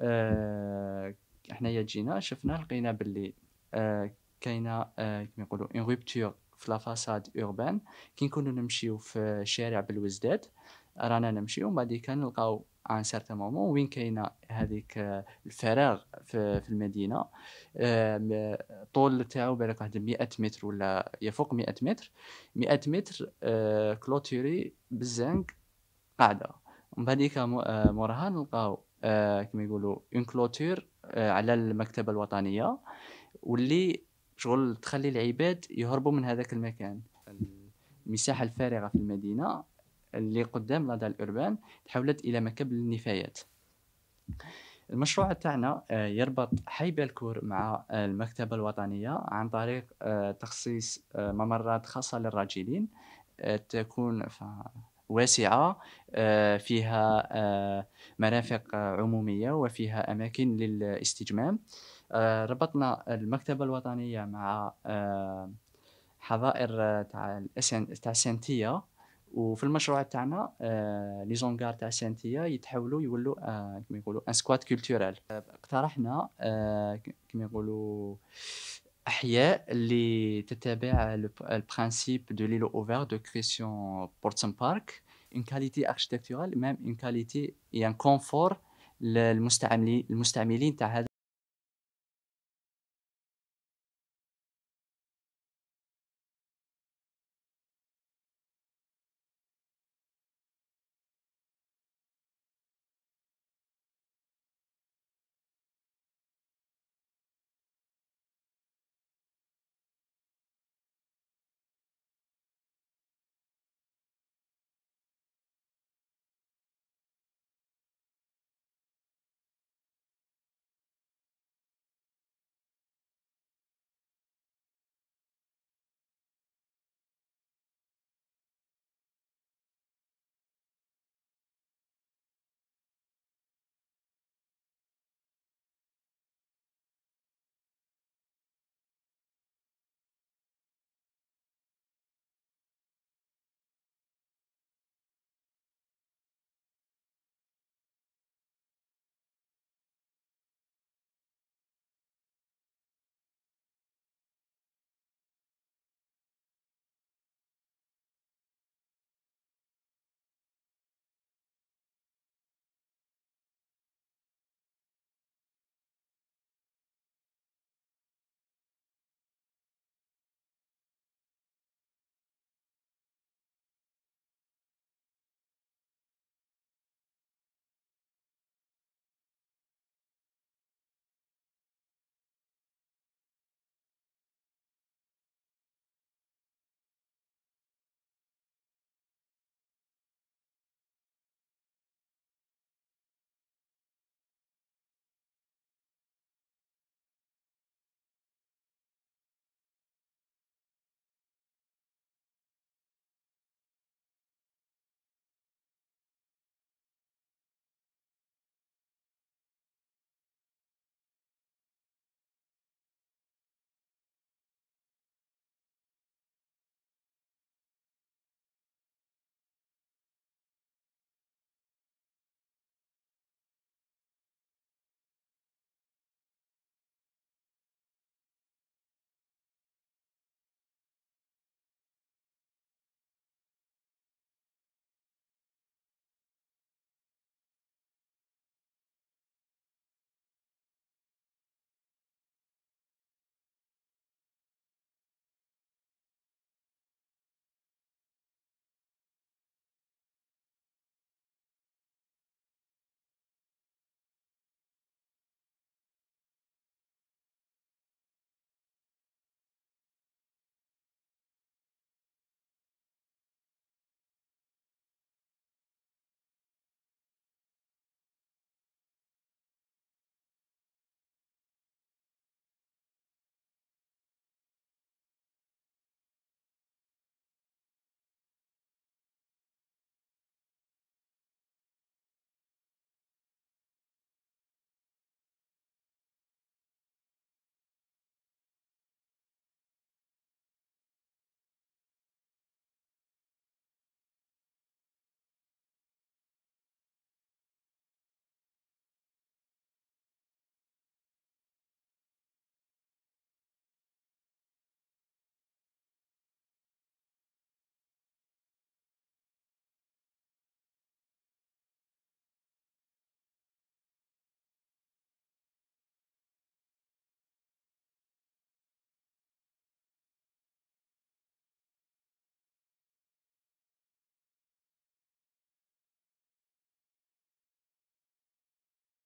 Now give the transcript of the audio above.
آه حنايا جينا شفنا لقينا باللي آه كاينه آه كما يقولوا اون ريبتور في لا فاساد اوربان كي نكونوا نمشيو في شارع بالوزداد رانا نمشيو من بعد كنلقاو ان سارتان مومون وين كاينه هذيك آه، الفراغ في, المدينه آه، طول تاعو بالك واحد 100 متر ولا يفوق 100 متر 100 متر كلوتوري آه، بالزنك قاعده ومن ديك موراها نلقاو آه، كما يقولوا اون آه، كلوتور على المكتبه الوطنيه واللي شغل تخلي العباد يهربوا من هذاك المكان المساحه الفارغه في المدينه اللي قدام لدى الأوربان تحولت إلى مكب للنفايات المشروع تاعنا آه، يربط حي بالكور مع المكتبة الوطنية عن طريق تخصيص ممرات خاصة للراجلين تكون واسعة آه، فيها آه، مرافق عمومية وفيها أماكن للاستجمام آه، ربطنا المكتبة الوطنية مع حظائر تاع الأسن... تاع السنتية وفي المشروع تاعنا لي زونغار تاع سنتيا يتحولوا يولوا كما يقولوا ان سكواد كولتورال اقترحنا كما يقولوا Il y a le principe de l'île ouvert de la question Park, une qualité architecturale même une qualité et un confort le les gens